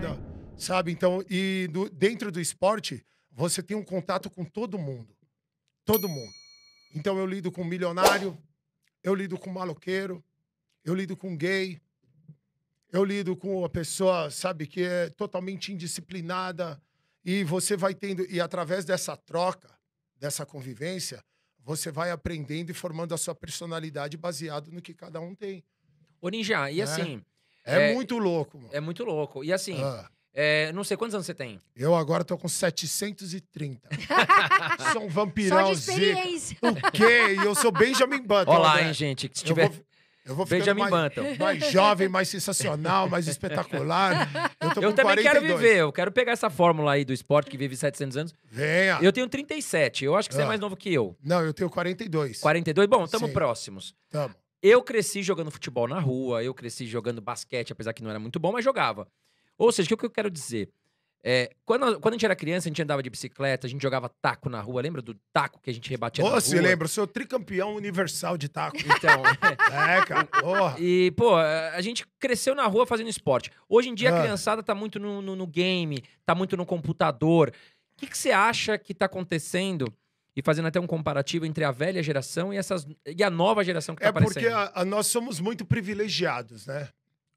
Né? né? sabe? Então, e do, dentro do esporte, você tem um contato com todo mundo. Todo mundo. Então, eu lido com milionário, eu lido com maloqueiro, eu lido com gay, eu lido com a pessoa, sabe, que é totalmente indisciplinada. E você vai tendo, e através dessa troca, dessa convivência, você vai aprendendo e formando a sua personalidade baseado no que cada um tem. Ô Ninja, e né? assim, é, é muito louco, mano. É muito louco. E assim, ah. é, não sei quantos anos você tem. Eu agora tô com 730. sou um vampirão. Só de experiência. O quê? E eu sou Benjamin Button. Olá, né? hein, gente. Se tiver... Eu vou... Eu vou ficar mais, mais jovem, mais sensacional, mais espetacular. Eu, eu também 42. quero viver. Eu quero pegar essa fórmula aí do esporte que vive 700 anos. Venha. Eu tenho 37. Eu acho que você é ah. é mais novo que eu. Não, eu tenho 42. 42? Bom, estamos próximos. Tamo. Eu cresci jogando futebol na rua, eu cresci jogando basquete, apesar que não era muito bom, mas jogava. Ou seja, o que eu quero dizer? É, quando, quando a gente era criança, a gente andava de bicicleta, a gente jogava taco na rua. Lembra do taco que a gente rebatia na rua? lembra, eu sou tricampeão universal de taco. Então, é. é, cara, porra. E, pô, a gente cresceu na rua fazendo esporte. Hoje em dia, ah. a criançada tá muito no, no, no, game, tá muito no computador. O que, que você acha que tá acontecendo e fazendo até um comparativo entre a velha geração e, essas, e a nova geração que está é aparecendo. É porque a, a, nós somos muito privilegiados, né?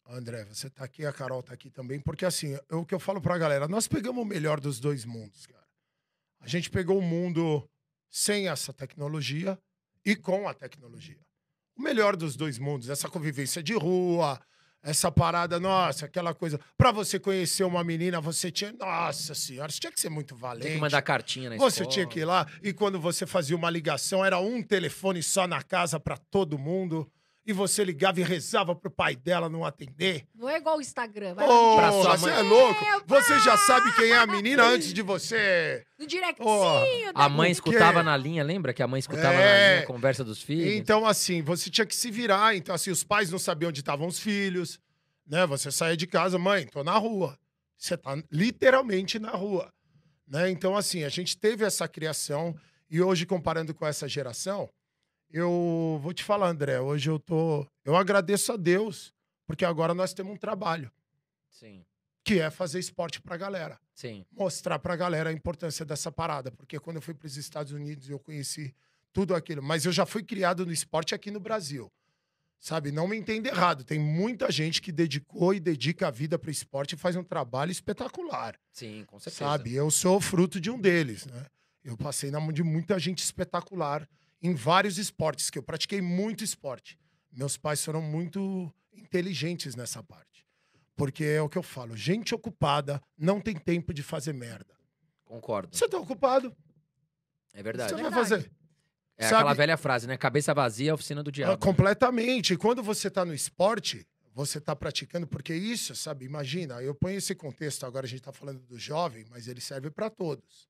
André, você está aqui, a Carol está aqui também, porque assim, eu, o que eu falo para a galera, nós pegamos o melhor dos dois mundos, cara. A gente pegou o um mundo sem essa tecnologia e com a tecnologia. O melhor dos dois mundos, essa convivência de rua, essa parada, nossa, aquela coisa. Pra você conhecer uma menina, você tinha. Nossa senhora, você tinha que ser muito valente. Tinha que mandar cartinha na Você tinha que ir lá. E quando você fazia uma ligação, era um telefone só na casa para todo mundo e você ligava e rezava pro pai dela não atender. Não é igual o Instagram. Vai oh, pra sua Você é louco. É, você já sabe quem é a menina antes de você... No directinho. Oh, né, a mãe escutava na linha, lembra? Que a mãe escutava é... na linha a conversa dos filhos. Então, assim, você tinha que se virar. Então, assim, os pais não sabiam onde estavam os filhos. Né? Você saia de casa, mãe, tô na rua. Você tá literalmente na rua. Né? Então, assim, a gente teve essa criação. E hoje, comparando com essa geração eu vou te falar, André, hoje eu tô. Eu agradeço a Deus, porque agora nós temos um trabalho. Sim. Que é fazer esporte pra galera. Sim. Mostrar pra galera a importância dessa parada. Porque quando eu fui pros Estados Unidos, eu conheci tudo aquilo. Mas eu já fui criado no esporte aqui no Brasil. Sabe, não me entenda errado. Tem muita gente que dedicou e dedica a vida para esporte e faz um trabalho espetacular. Sim, com certeza. Sabe, eu sou fruto de um deles, né? Eu passei na mão de muita gente espetacular em vários esportes, que eu pratiquei muito esporte. Meus pais foram muito inteligentes nessa parte. Porque é o que eu falo, gente ocupada não tem tempo de fazer merda. Concordo. Você tá ocupado. É verdade. você é vai fazer? É Sabe? aquela velha frase, né? Cabeça vazia, oficina do diabo. Ah, completamente. E quando você tá no esporte, você está praticando, porque isso, sabe, imagina, eu ponho esse contexto, agora a gente está falando do jovem, mas ele serve para todos.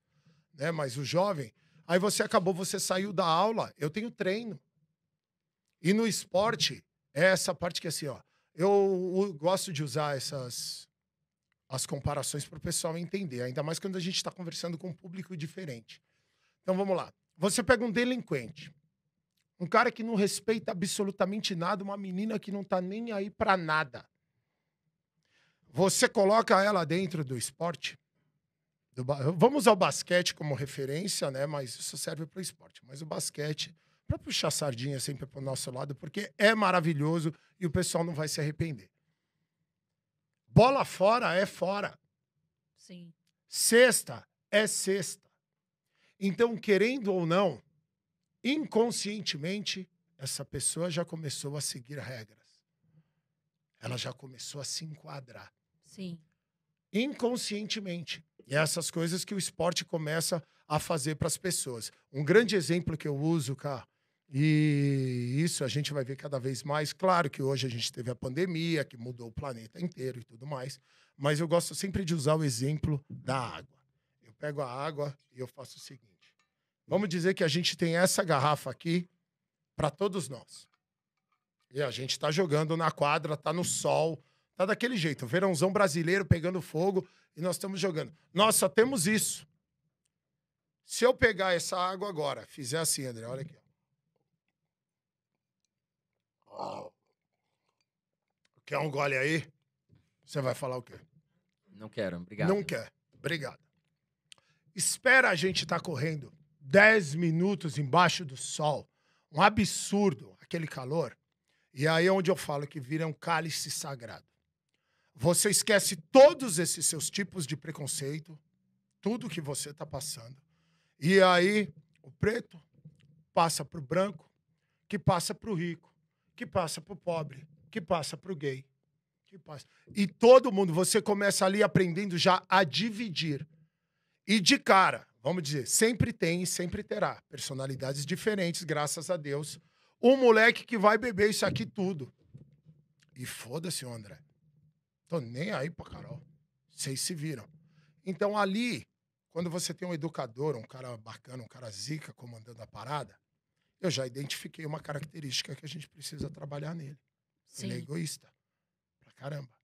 Né? Mas o jovem, Aí você acabou, você saiu da aula, eu tenho treino. E no esporte, é essa parte que assim, ó. Eu gosto de usar essas as comparações para o pessoal entender, ainda mais quando a gente está conversando com um público diferente. Então vamos lá. Você pega um delinquente, um cara que não respeita absolutamente nada, uma menina que não está nem aí para nada. Você coloca ela dentro do esporte, Vamos ao basquete como referência, né? Mas isso serve para o esporte. Mas o basquete, para puxar sardinha sempre para o nosso lado, porque é maravilhoso e o pessoal não vai se arrepender. Bola fora é fora. Sim. Sexta é sexta. Então, querendo ou não, inconscientemente, essa pessoa já começou a seguir regras. Ela já começou a se enquadrar. Sim inconscientemente. E é essas coisas que o esporte começa a fazer para as pessoas. Um grande exemplo que eu uso, cara, e isso a gente vai ver cada vez mais. Claro que hoje a gente teve a pandemia, que mudou o planeta inteiro e tudo mais, mas eu gosto sempre de usar o exemplo da água. Eu pego a água e eu faço o seguinte: vamos dizer que a gente tem essa garrafa aqui para todos nós. E a gente está jogando na quadra, está no sol, tá daquele jeito. Verãozão brasileiro pegando fogo e nós estamos jogando. Nós só temos isso. Se eu pegar essa água agora, fizer assim, André, olha aqui. Quer um gole aí? Você vai falar o quê? Não quero, obrigado. Não quer. Obrigado. Espera a gente estar tá correndo 10 minutos embaixo do sol. Um absurdo aquele calor. E aí é onde eu falo que vira um cálice sagrado. Você esquece todos esses seus tipos de preconceito, tudo que você está passando. E aí, o preto passa para o branco, que passa para o rico, que passa para o pobre, que passa para o gay. Que passa... E todo mundo, você começa ali aprendendo já a dividir. E de cara, vamos dizer, sempre tem e sempre terá personalidades diferentes, graças a Deus. Um moleque que vai beber isso aqui tudo. E foda-se, André. Tô nem aí pra Carol. Vocês se viram. Então ali, quando você tem um educador, um cara bacana, um cara zica comandando a parada, eu já identifiquei uma característica que a gente precisa trabalhar nele. Sim. Ele é egoísta. Pra caramba.